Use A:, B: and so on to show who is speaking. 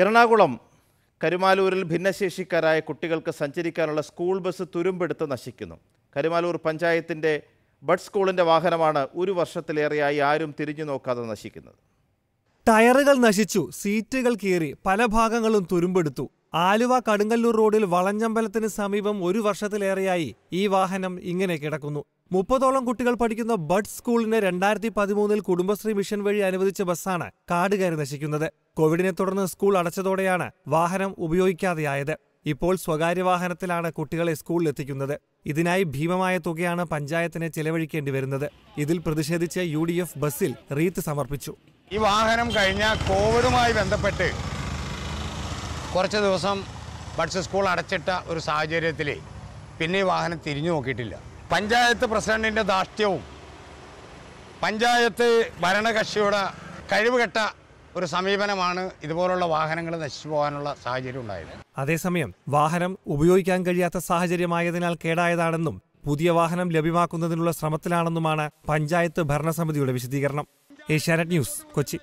A: എറണാകുളം കരുമാലൂരിൽ ഭിന്നശേഷിക്കാരായ കുട്ടികൾക്ക് സഞ്ചരിക്കാനുള്ള school bus തുരുമ്പെടുത്ത് നശിക്കുന്നു കരുമാലൂർ പഞ്ചായത്തിൻ്റെ ബഡ് സ്കൂളിൻ്റെ വാഹനമാണ് ഒരു വർഷത്തിലേറെയായി ആരും തിരിഞ്ഞു നോക്കാതെ നശിക്കുന്നത്
B: ടയറുകൾ നശിച്ചു സീറ്റുകൾ കീറി പല ഭാഗങ്ങളും തുരുമ്പെടുത്തു ആലുവ കടുങ്ങല്ലൂർ റോഡിൽ വളഞ്ഞമ്പലത്തിന് സമീപം ഒരു വർഷത്തിലേറെയായി ഈ വാഹനം ഇങ്ങനെ കിടക്കുന്നു മുപ്പതോളം കുട്ടികൾ പഠിക്കുന്ന ബഡ് സ്കൂളിന് രണ്ടായിരത്തി പതിമൂന്നിൽ കുടുംബശ്രീ മിഷൻ വഴി അനുവദിച്ച ബസ്സാണ് കാടുകയറി നശിക്കുന്നത് കോവിഡിനെ തുടർന്ന് സ്കൂൾ അടച്ചതോടെയാണ് വാഹനം ഉപയോഗിക്കാതെയായത് ഇപ്പോൾ സ്വകാര്യ വാഹനത്തിലാണ് കുട്ടികളെ സ്കൂളിലെത്തിക്കുന്നത് ഇതിനായി ഭീമമായ തുകയാണ് പഞ്ചായത്തിന് ചെലവഴിക്കേണ്ടി വരുന്നത് ഇതിൽ പ്രതിഷേധിച്ച് യു ഡി എഫ് ബസ്സിൽ റീത്ത് സമർപ്പിച്ചു
C: ഈ വാഹനം കഴിഞ്ഞ കോവിഡുമായി ബന്ധപ്പെട്ട് കുറച്ച് ദിവസം ബഡ്സ് സ്കൂൾ അടച്ചിട്ട ഒരു സാഹചര്യത്തിൽ പിന്നെ ഈ വാഹനം തിരിഞ്ഞു നോക്കിയിട്ടില്ല പഞ്ചായത്ത് പ്രസിഡന്റിൻ്റെ ധാർഷ്ട്യവും പഞ്ചായത്ത് ഭരണകക്ഷിയുടെ കഴിവുകെട്ട ഒരു സമീപനമാണ് ഇതുപോലുള്ള വാഹനങ്ങൾ നശിച്ചു പോകാനുള്ള സാഹചര്യം ഉണ്ടായത്
B: അതേസമയം വാഹനം ഉപയോഗിക്കാൻ കഴിയാത്ത സാഹചര്യമായതിനാൽ കേടായതാണെന്നും പുതിയ വാഹനം ലഭ്യമാക്കുന്നതിനുള്ള ശ്രമത്തിലാണെന്നുമാണ് പഞ്ചായത്ത് ഭരണസമിതിയുടെ വിശദീകരണം ഏഷ്യാനെറ്റ് ന്യൂസ് കൊച്ചി